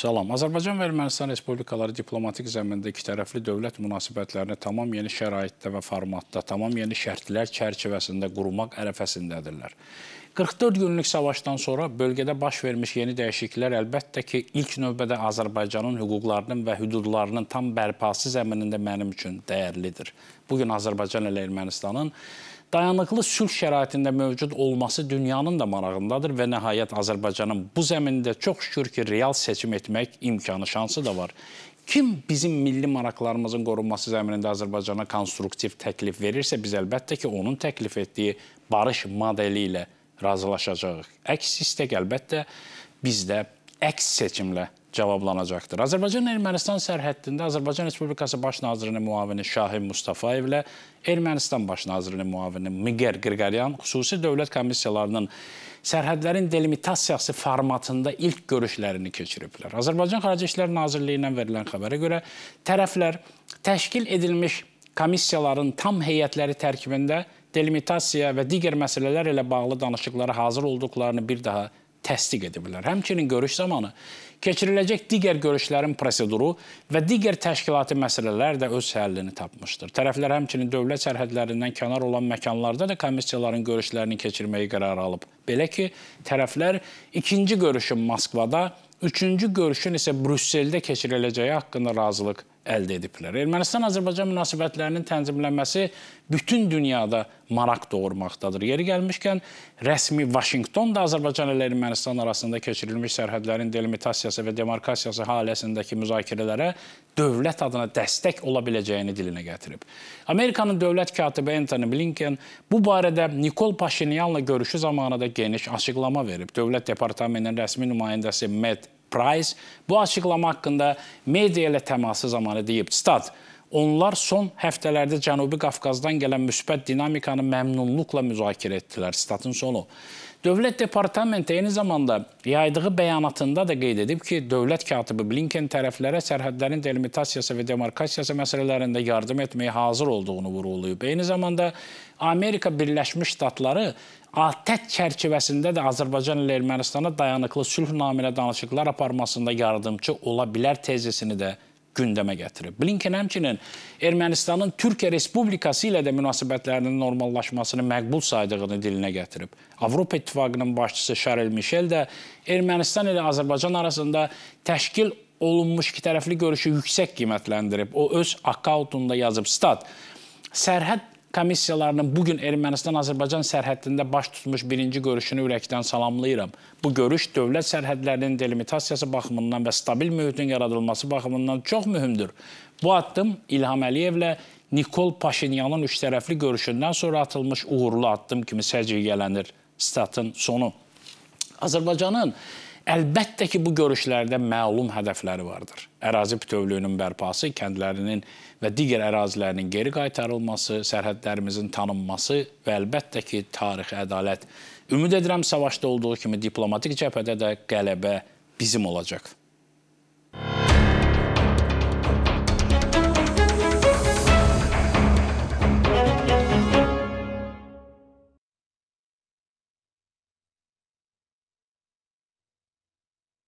Salam. Azərbaycan və Ermənistan Respublikaları diplomatik zəmində ikitərəfli dövlət münasibətlərini tamam yeni şəraitdə və formatda, tamam yeni şərtlər çərçivəsində qurmaq ərəfəsindədirlər. 44 günlük savaşdan sonra bölgədə baş vermiş yeni dəyişikliklər əlbəttə ki, ilk növbədə Azərbaycanın hüquqlarının və hüdudlarının tam bərpası zəminində mənim üçün dəyərlidir. Bugün Azərbaycan ilə Ermənistanın dayanıqlı sülh şəraitində mövcud olması dünyanın da marağındadır və nəhayət Azərbaycanın bu zəmində çox şükür ki, real seçim etmək imkanı, şansı da var. Kim bizim milli maraqlarımızın qorunması zəminində Azərbaycana konstruktiv təklif verirsə, biz əlbəttə ki, onun təklif etdiyi barış modeli ilə razılaşacağıq. Əks istək əlbəttə biz də əks seçimlə cavablanacaqdır. Azərbaycan-Ermənistan sərhəddində Azərbaycan Respublikası Baş nazirinin müavini Şahin Mustafayev ilə Ermənistan Baş nazirinin müavini Miger Qirqaryan xüsusi dövlət komissiyalarının sərhədlərin delimitasiyası formatında ilk görüşlərini keçiriblər. Azərbaycan Xarici İşlər Nazirliyindən verilən xəbərə görə tərəflər təşkil edilmiş komissiyaların tam heyətləri tərkibində delimitasiya və digər məsələlər ilə bağlı danışıqlara hazır olduqlarını bir daha təsdiq ediblər. Həmçinin görüş zamanı keçiriləcək digər görüşlərin proseduru və digər təşkilati məsələlər də öz həllini tapmışdır. Tərəflər həmçinin dövlət sərhədlərindən kənar olan məkanlarda da komissiyaların görüşlərini keçirməyi qərar alıb. Belə ki, tərəflər ikinci görüşün Moskvada, üçüncü görüşün isə Brüsseldə keçiriləcəyi haqqında razılıq əldə ediblər. Ermənistan-Azərbaycan münasibətlərinin tənzimlənməsi bütün dünyada maraq doğurmaqdadır. Yeri gəlmişkən, rəsmi Vaşinqton da Azərbaycan ilə Ermənistan arasında keçirilmiş sərhədlərin delimitasiyası və demarkasiyası haləsindəki müzakirələrə dövlət adına dəstək ola biləcəyini dilinə gətirib. Amerikanın dövlət katibi Anthony Blinken bu barədə Nikol Paşinyanla görüşü zamanı da geniş açıqlama verib. Dövlət Departamentinin rəsmi nümayəndəsi Matt Price bu açıqlama haqqında media ilə təması zamanı deyib. Stat, Onlar son həftələrdə Cənubi Qafqazdan gələn müsbət dinamikanı məmnunluqla müzakirə etdilər. Statın sonu. Dövlət Departamenti eyni zamanda yaydığı bəyanatında da qeyd edib ki, dövlət katibi Blinken tərəflərə sərhədlərin delimitasiyası və demarkasiyası məsələlərində yardım etməyə hazır olduğunu vurğulayıb. Eyni zamanda Amerika Birləşmiş Ştatları ATƏT çərçivəsində də Azərbaycan ilə Ermənistana dayanıqlı sülh naminə danışıqlar aparmasında yardımçı ola bilər tezisini də gündəmə gətirib. Blinken həmçinin Ermənistanın Türkiyə Respublikası ilə də münasibətlərinin normallaşmasını məqbul saydığını dilinə gətirib. Avropa İttifaqının başçısı Şarel Mişel də Ermənistan ilə Azərbaycan arasında təşkil olunmuş ikitərəfli görüşü yüksək qiymətləndirib. O öz akkauntunda yazıb, stat, sərhəd komissiyalarının bu gün Ermənistan-Azərbaycan sərhəddində baş tutmuş birinci görüşünü ürəkdən salamlayıram. Bu görüş dövlət sərhədlərinin delimitasiyası baxımından və stabil mühitin yaradılması baxımından çox mühümdür. Bu addım İlham Əliyevlə Nikol Paşinyanın üçtərəfli görüşündən sonra atılmış uğurlu addım kimi səciyyələnir. Statın sonu. Azərbaycanın Əlbəttə ki, bu görüşlərdə məlum hədəfləri vardır. Ərazi bütövlüyünün bərpası, kəndlərinin və digər ərazilərinin geri qaytarılması, sərhədlərimizin tanınması və əlbəttə ki, tarixi ədalət. Ümid edirəm savaşda olduğu kimi diplomatik cəbhədə də qələbə bizim olacaq.